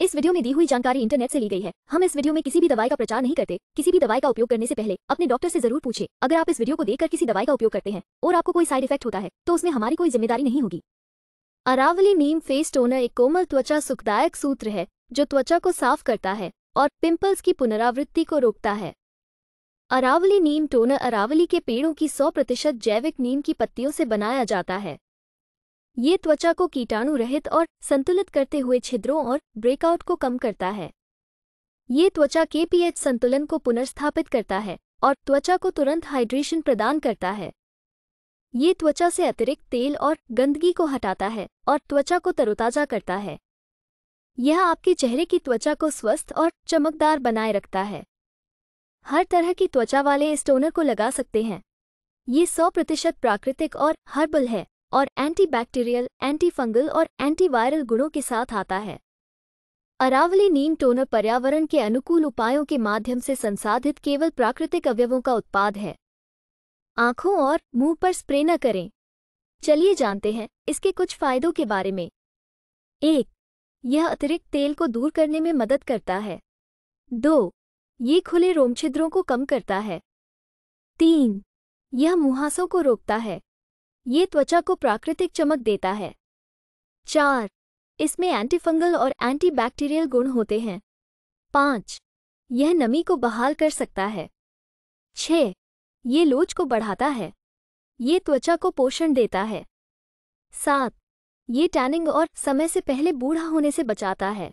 इस वीडियो में दी हुई जानकारी इंटरनेट से ली गई है हम इस वीडियो में किसी भी दवाई का प्रचार नहीं करते किसी भी दवाई का उपयोग करने से पहले अपने डॉक्टर से जरूर पूछे अगर आप इस वीडियो को देखकर किसी दवाई का उपयोग करते हैं और आपको कोई साइड इफेक्ट होता है तो उसमें हमारी कोई जिम्मेदारी नहीं होगी अरावली नीम फेस टोनर एक कोमल त्वचा सुखदायक सूत्र है जो त्वचा को साफ करता है और पिम्पल्स की पुनरावृत्ति को रोकता है अरावली नीम टोनर अरावली के पेड़ों की सौ प्रतिशत जैविक नीम की पत्तियों से बनाया जाता है ये त्वचा को कीटाणु रहित और संतुलित करते हुए छिद्रों और ब्रेकआउट को कम करता है ये त्वचा के पीएच संतुलन को पुनर्स्थापित करता है और त्वचा को तुरंत हाइड्रेशन प्रदान करता है ये त्वचा से अतिरिक्त तेल और गंदगी को हटाता है और त्वचा को तरोताजा करता है यह आपके चेहरे की त्वचा को स्वस्थ और चमकदार बनाए रखता है हर तरह की त्वचा वाले इस टोनर को लगा सकते हैं ये सौ प्रतिशत प्राकृतिक और हर्बल है और एंटीबैक्टीरियल, एंटीफंगल और एंटीवायरल गुणों के साथ आता है अरावली नीम टोनर पर्यावरण के अनुकूल उपायों के माध्यम से संसाधित केवल प्राकृतिक अवयवों का उत्पाद है आंखों और मुंह पर स्प्रे न करें चलिए जानते हैं इसके कुछ फायदों के बारे में एक यह अतिरिक्त तेल को दूर करने में मदद करता है दो ये खुले रोमछिद्रों को कम करता है तीन यह मुहासों को रोकता है ये त्वचा को प्राकृतिक चमक देता है चार इसमें एंटीफंगल और एंटीबैक्टीरियल गुण होते हैं पाँच यह नमी को बहाल कर सकता है छ ये लोच को बढ़ाता है ये त्वचा को पोषण देता है सात ये टैनिंग और समय से पहले बूढ़ा होने से बचाता है